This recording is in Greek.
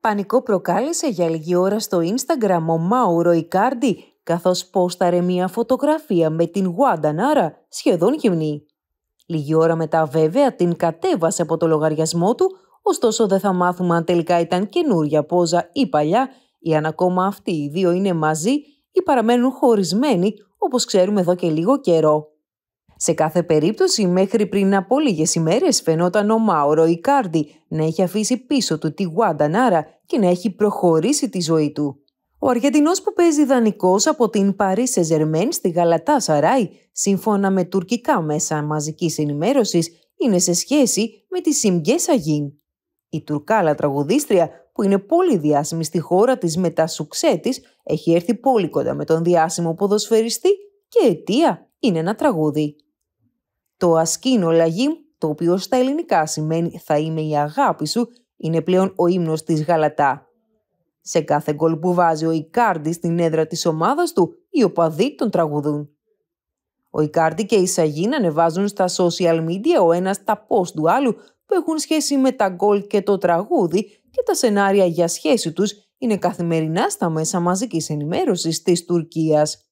Πανικό προκάλεσε για λίγη ώρα στο Instagram ο Μάουρο Ικάρντι, καθώς πόσταρε μία φωτογραφία με την Γουάντα Νάρα σχεδόν γυμνή. Λίγη ώρα μετά βέβαια την κατέβασε από το λογαριασμό του, ωστόσο δεν θα μάθουμε αν τελικά ήταν καινούρια πόζα ή παλιά, ή αν ακόμα αυτοί οι δύο είναι μαζί ή παραμένουν χωρισμένοι όπως ξέρουμε εδώ και λίγο καιρό. Σε κάθε περίπτωση, μέχρι πριν από λίγες ημέρες φαινόταν ο Μάουρο Ικάρντι να έχει αφήσει πίσω του τη Γουαντανάρα και να έχει προχωρήσει τη ζωή του. Ο Αργεντινός που παίζει δανεικός από την Παρί Σεζερμέν στη Γαλατά Σαράι, σύμφωνα με τουρκικά μέσα μαζικής ενημέρωσης, είναι σε σχέση με τη Σιμγκέ Σαγίν. Η Τουρκάλα τραγουδίστρια, που είναι πολύ διάσημη στη χώρα της με τα έχει έρθει πολύ κοντά με τον διάσημο ποδοσφαιριστή και αιτία είναι ένα τραγούδι. Το ασκήνο λαγί, το οποίο στα ελληνικά σημαίνει «θα είμαι η αγάπη σου», είναι πλέον ο ύμνος της Γαλατά. Σε κάθε γκολ που βάζει ο Ικάρντι στην έδρα της ομάδας του, οι οπαδοί τον τραγουδούν. Ο Ικάρντι και η Σαγίν ανεβάζουν στα social media ο ένας τα post του άλλου που έχουν σχέση με τα γκολ και το τραγούδι και τα σενάρια για σχέση τους είναι καθημερινά στα μέσα μαζικής ενημέρωσης της Τουρκίας.